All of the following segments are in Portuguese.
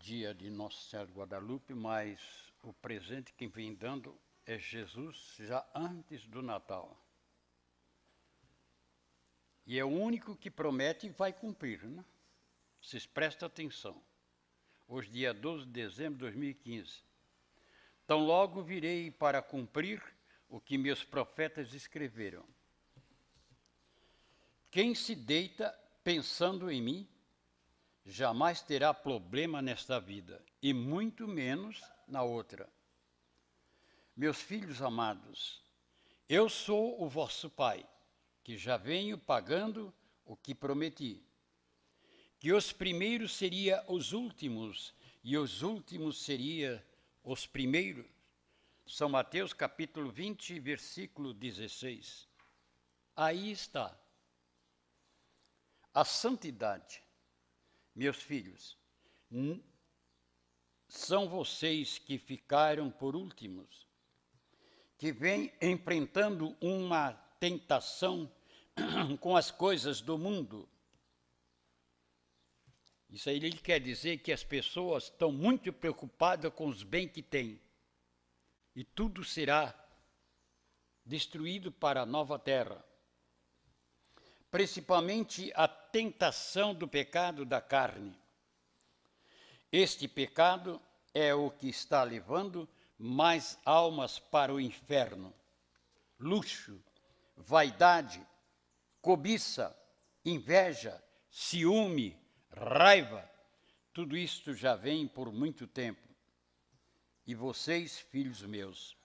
dia de Nossa Senhora de Guadalupe, mas o presente que vem dando é Jesus já antes do Natal. E é o único que promete e vai cumprir, né? Vocês prestem atenção. Hoje, dia 12 de dezembro de 2015. Tão logo virei para cumprir o que meus profetas escreveram. Quem se deita pensando em mim, jamais terá problema nesta vida, e muito menos na outra. Meus filhos amados, eu sou o vosso Pai, que já venho pagando o que prometi. Que os primeiros seria os últimos, e os últimos seria os primeiros. São Mateus capítulo 20, versículo 16. Aí está a santidade meus filhos, são vocês que ficaram por últimos, que vêm enfrentando uma tentação com as coisas do mundo. Isso aí ele quer dizer que as pessoas estão muito preocupadas com os bens que têm. E tudo será destruído para a nova terra principalmente a tentação do pecado da carne. Este pecado é o que está levando mais almas para o inferno. Luxo, vaidade, cobiça, inveja, ciúme, raiva, tudo isto já vem por muito tempo. E vocês, filhos meus,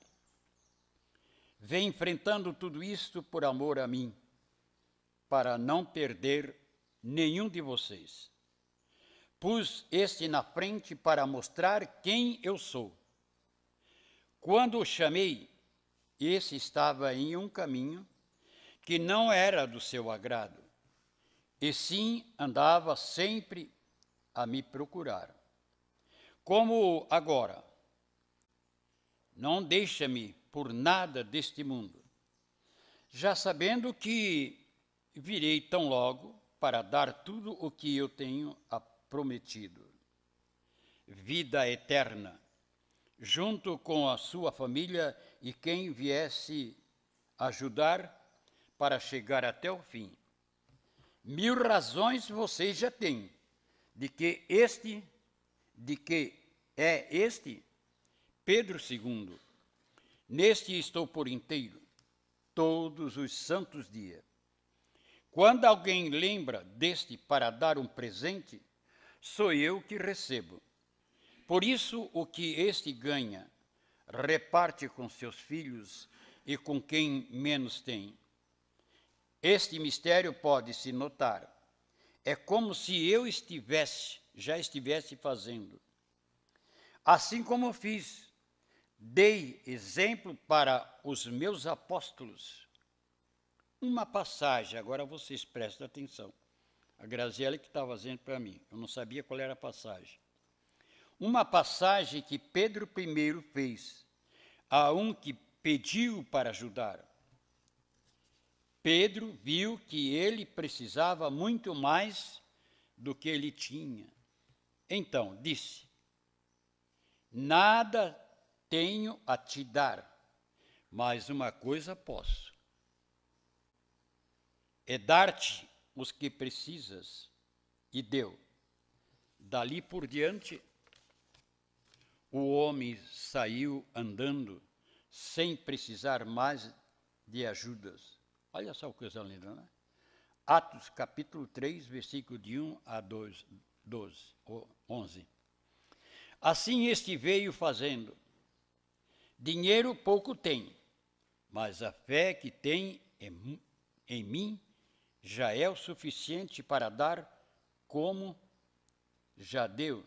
vem enfrentando tudo isto por amor a mim para não perder nenhum de vocês. Pus este na frente para mostrar quem eu sou. Quando o chamei, esse estava em um caminho que não era do seu agrado, e sim andava sempre a me procurar. Como agora, não deixa-me por nada deste mundo, já sabendo que virei tão logo para dar tudo o que eu tenho prometido. Vida eterna, junto com a sua família e quem viesse ajudar para chegar até o fim. Mil razões vocês já têm de que este, de que é este Pedro II. Neste estou por inteiro, todos os santos dias. Quando alguém lembra deste para dar um presente, sou eu que recebo. Por isso, o que este ganha, reparte com seus filhos e com quem menos tem. Este mistério pode-se notar. É como se eu estivesse, já estivesse fazendo. Assim como fiz, dei exemplo para os meus apóstolos uma passagem, agora vocês prestem atenção. A Graziella que estava fazendo para mim, eu não sabia qual era a passagem. Uma passagem que Pedro I fez a um que pediu para ajudar. Pedro viu que ele precisava muito mais do que ele tinha. Então disse: Nada tenho a te dar, mas uma coisa posso é dar-te os que precisas, e deu. Dali por diante, o homem saiu andando sem precisar mais de ajudas. Olha só que coisa linda, é? Né? Atos capítulo 3, versículo de 1 a 12, 12, 11. Assim este veio fazendo. Dinheiro pouco tem, mas a fé que tem em, em mim já é o suficiente para dar como já deu.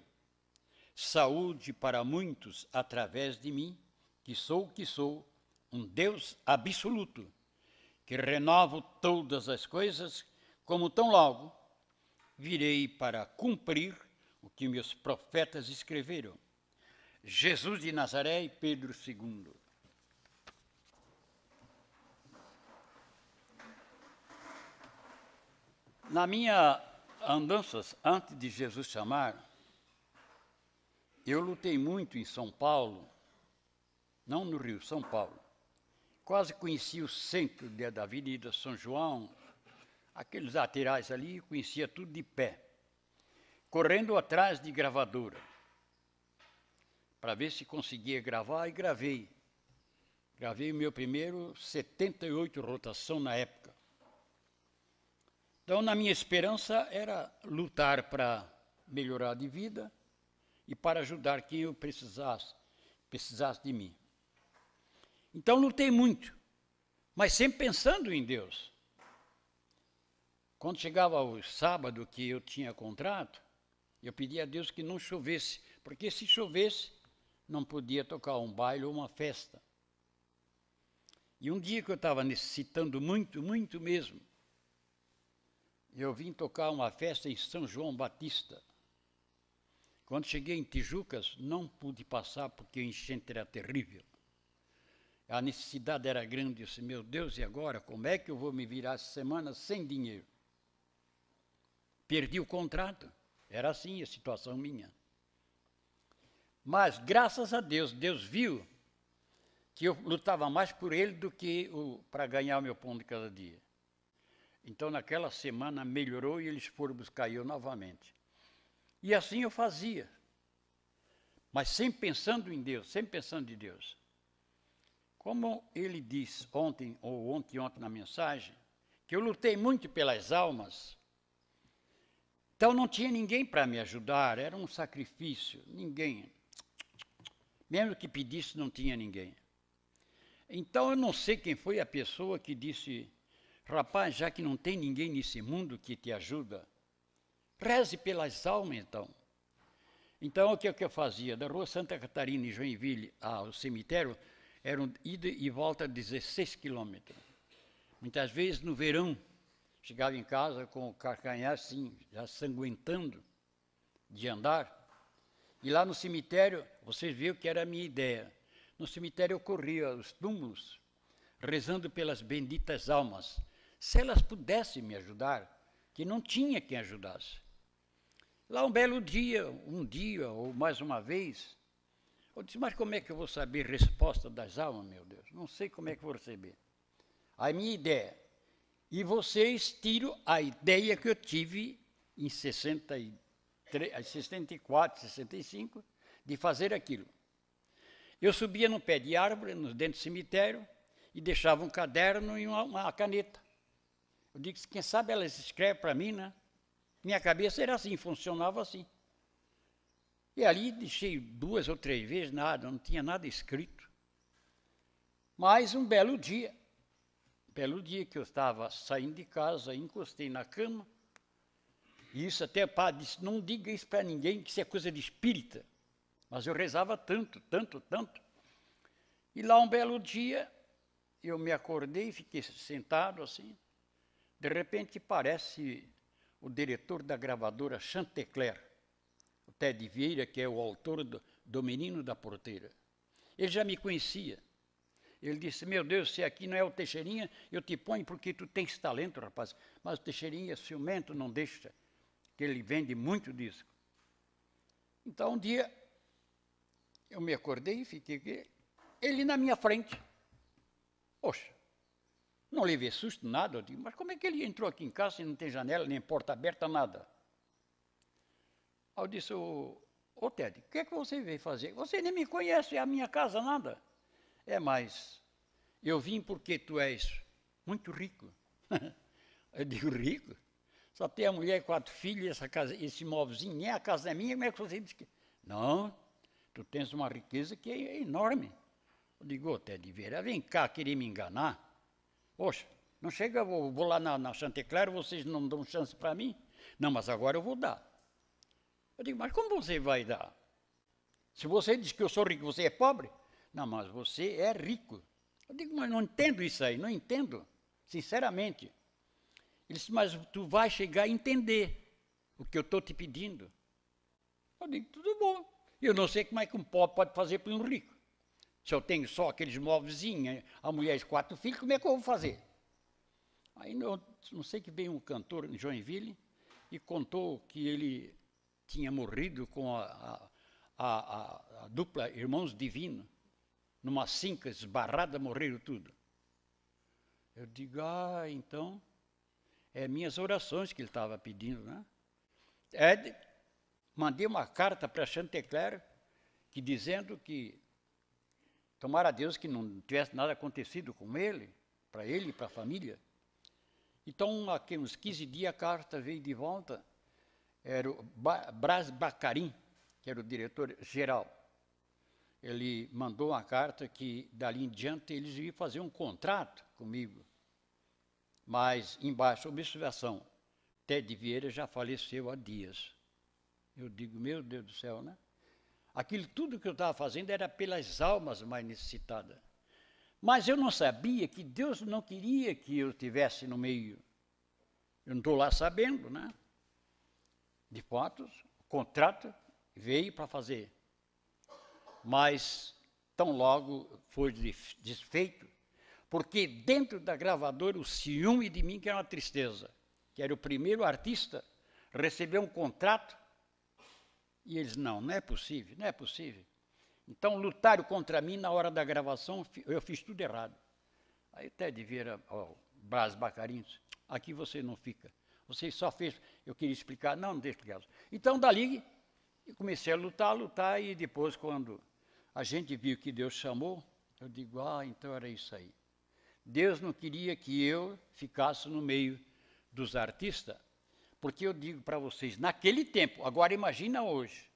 Saúde para muitos através de mim, que sou o que sou, um Deus absoluto, que renovo todas as coisas, como tão logo virei para cumprir o que meus profetas escreveram. Jesus de Nazaré e Pedro II. Na minha andanças antes de Jesus chamar, eu lutei muito em São Paulo, não no Rio, São Paulo. Quase conheci o centro da Avenida São João, aqueles laterais ali, conhecia tudo de pé. Correndo atrás de gravadora, para ver se conseguia gravar, e gravei. Gravei o meu primeiro 78 rotação na época. Então, na minha esperança, era lutar para melhorar de vida e para ajudar quem eu precisasse, precisasse de mim. Então, lutei muito, mas sempre pensando em Deus. Quando chegava o sábado que eu tinha contrato, eu pedia a Deus que não chovesse, porque se chovesse, não podia tocar um baile ou uma festa. E um dia que eu estava necessitando muito, muito mesmo, eu vim tocar uma festa em São João Batista. Quando cheguei em Tijucas, não pude passar porque o enchente era terrível. A necessidade era grande. Eu disse, meu Deus, e agora? Como é que eu vou me virar essa semana sem dinheiro? Perdi o contrato. Era assim a situação minha. Mas, graças a Deus, Deus viu que eu lutava mais por ele do que para ganhar o meu pão de cada dia. Então, naquela semana melhorou e eles foram buscar eu novamente. E assim eu fazia, mas sempre pensando em Deus, sempre pensando em Deus. Como ele disse ontem, ou ontem, ontem na mensagem, que eu lutei muito pelas almas, então não tinha ninguém para me ajudar, era um sacrifício, ninguém. Mesmo que pedisse, não tinha ninguém. Então eu não sei quem foi a pessoa que disse Rapaz, já que não tem ninguém nesse mundo que te ajuda, reze pelas almas então. Então, o que, é que eu fazia? Da rua Santa Catarina e Joinville ao cemitério, eram ida e volta 16 quilômetros. Muitas vezes, no verão, chegava em casa com o carcanhar assim, já sanguentando de andar. E lá no cemitério, vocês viram que era a minha ideia. No cemitério eu corria os túmulos, rezando pelas benditas almas se elas pudessem me ajudar, que não tinha quem ajudasse. Lá um belo dia, um dia ou mais uma vez, eu disse, mas como é que eu vou saber a resposta das almas, meu Deus? Não sei como é que vou receber. A minha ideia. E vocês tiram a ideia que eu tive em 63, 64, 65, de fazer aquilo. Eu subia no pé de árvore, dentro do cemitério, e deixava um caderno e uma, uma caneta. Eu disse, quem sabe ela escreve para mim, né? Minha cabeça era assim, funcionava assim. E ali deixei duas ou três vezes, nada, não tinha nada escrito. Mas um belo dia, belo dia que eu estava saindo de casa, encostei na cama, e isso até o padre disse, não diga isso para ninguém, que isso é coisa de espírita. Mas eu rezava tanto, tanto, tanto. E lá um belo dia, eu me acordei, fiquei sentado assim, de repente parece o diretor da gravadora Chantecler, o Ted Vieira, que é o autor do, do Menino da Porteira. Ele já me conhecia. Ele disse: Meu Deus, se aqui não é o Teixeirinha, eu te ponho porque tu tens talento, rapaz. Mas o Teixeirinha é ciumento, não deixa, que ele vende muito disco. Então um dia eu me acordei e fiquei. Ele na minha frente. Poxa, não levei susto, nada. Eu digo, mas como é que ele entrou aqui em casa se não tem janela, nem porta aberta, nada? Aí eu disse, ô, ô Ted, o que é que você veio fazer? Você nem me conhece, é a minha casa, nada. É, mas eu vim porque tu és muito rico. eu digo, rico? Só tem a mulher e quatro filhos, essa casa, esse imóvelzinho, nem é, a casa é minha, como é que você diz que... Não, tu tens uma riqueza que é enorme. Eu digo, ô Ted vem cá querer me enganar. Poxa, não chega, vou, vou lá na, na vocês não dão chance para mim? Não, mas agora eu vou dar. Eu digo, mas como você vai dar? Se você diz que eu sou rico, você é pobre? Não, mas você é rico. Eu digo, mas não entendo isso aí, não entendo, sinceramente. Ele disse, mas tu vai chegar a entender o que eu estou te pedindo. Eu digo, tudo bom. Eu não sei como é que um pobre pode fazer para um rico. Se eu tenho só aqueles móveis, a mulher e quatro filhos, como é que eu vou fazer? Aí não, não sei que veio um cantor em Joinville e contou que ele tinha morrido com a, a, a, a dupla Irmãos Divino, numa cinca esbarrada, morreram tudo. Eu digo, ah, então, é minhas orações que ele estava pedindo, né? É, mandei uma carta para Chantecler, que dizendo que Tomara a Deus que não tivesse nada acontecido com ele, para ele e para a família. Então, há uns 15 dias, a carta veio de volta. Era o ba Bacarim, que era o diretor-geral. Ele mandou uma carta que, dali em diante, eles iam fazer um contrato comigo. Mas, embaixo, observação, Ted Vieira já faleceu há dias. Eu digo, meu Deus do céu, né? Aquilo tudo que eu estava fazendo era pelas almas mais necessitadas. Mas eu não sabia que Deus não queria que eu estivesse no meio. Eu não estou lá sabendo, né? De fato, o contrato veio para fazer. Mas tão logo foi desfeito, porque dentro da gravadora o ciúme de mim, que era uma tristeza, que era o primeiro artista, recebeu um contrato e eles, não, não é possível, não é possível. Então lutaram contra mim na hora da gravação, eu fiz tudo errado. Aí Ted Vieira, ó, Braz Bacarinhos, aqui você não fica. Você só fez, eu queria explicar, não, não deixa explicar. Então dali comecei a lutar, a lutar, e depois quando a gente viu que Deus chamou, eu digo, ah, então era isso aí. Deus não queria que eu ficasse no meio dos artistas, porque eu digo para vocês, naquele tempo, agora imagina hoje,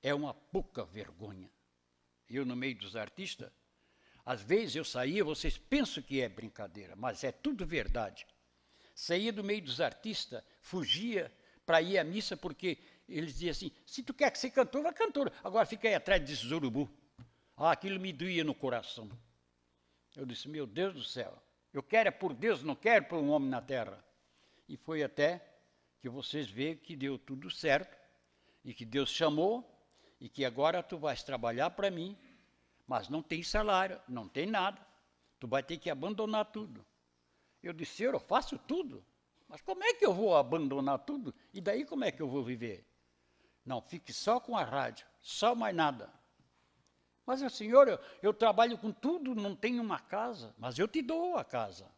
é uma pouca vergonha. Eu, no meio dos artistas, às vezes eu saía, vocês pensam que é brincadeira, mas é tudo verdade. Saía do meio dos artistas, fugia para ir à missa, porque eles diziam assim: se tu quer que ser cantor, vai cantor. Agora fica aí atrás desses urubu. Ah, aquilo me doía no coração. Eu disse: meu Deus do céu, eu quero é por Deus, não quero por um homem na terra. E foi até que vocês veem que deu tudo certo e que Deus chamou e que agora tu vais trabalhar para mim, mas não tem salário, não tem nada. Tu vai ter que abandonar tudo. Eu disse, eu faço tudo, mas como é que eu vou abandonar tudo? E daí como é que eu vou viver? Não, fique só com a rádio, só mais nada. Mas, senhor, eu, eu trabalho com tudo, não tenho uma casa, mas eu te dou a casa.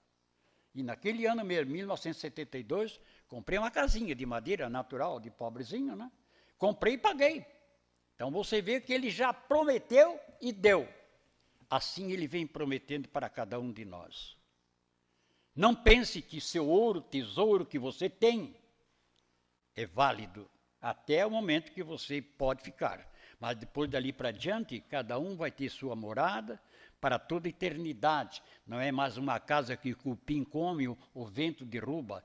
E naquele ano mesmo, 1972, comprei uma casinha de madeira natural, de pobrezinho, né? Comprei e paguei. Então você vê que ele já prometeu e deu. Assim ele vem prometendo para cada um de nós. Não pense que seu ouro, tesouro que você tem, é válido até o momento que você pode ficar. Mas depois dali para diante, cada um vai ter sua morada, para toda eternidade. Não é mais uma casa que o cupim come, o, o vento derruba.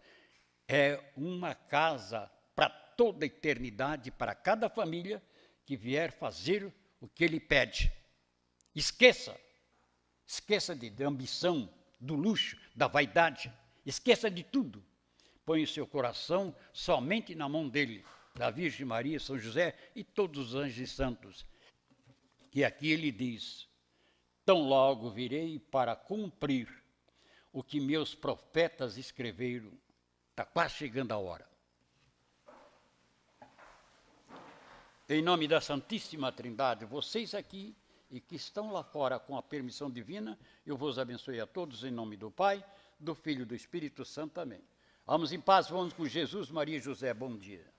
É uma casa para toda eternidade, para cada família que vier fazer o que ele pede. Esqueça, esqueça de, de ambição, do luxo, da vaidade, esqueça de tudo. Põe o seu coração somente na mão dele, da Virgem Maria, São José e todos os anjos santos. E aqui ele diz: Tão logo virei para cumprir o que meus profetas escreveram. Está quase chegando a hora. Em nome da Santíssima Trindade, vocês aqui e que estão lá fora com a permissão divina, eu vos abençoe a todos em nome do Pai, do Filho e do Espírito Santo. Amém. Vamos em paz, vamos com Jesus, Maria e José. Bom dia.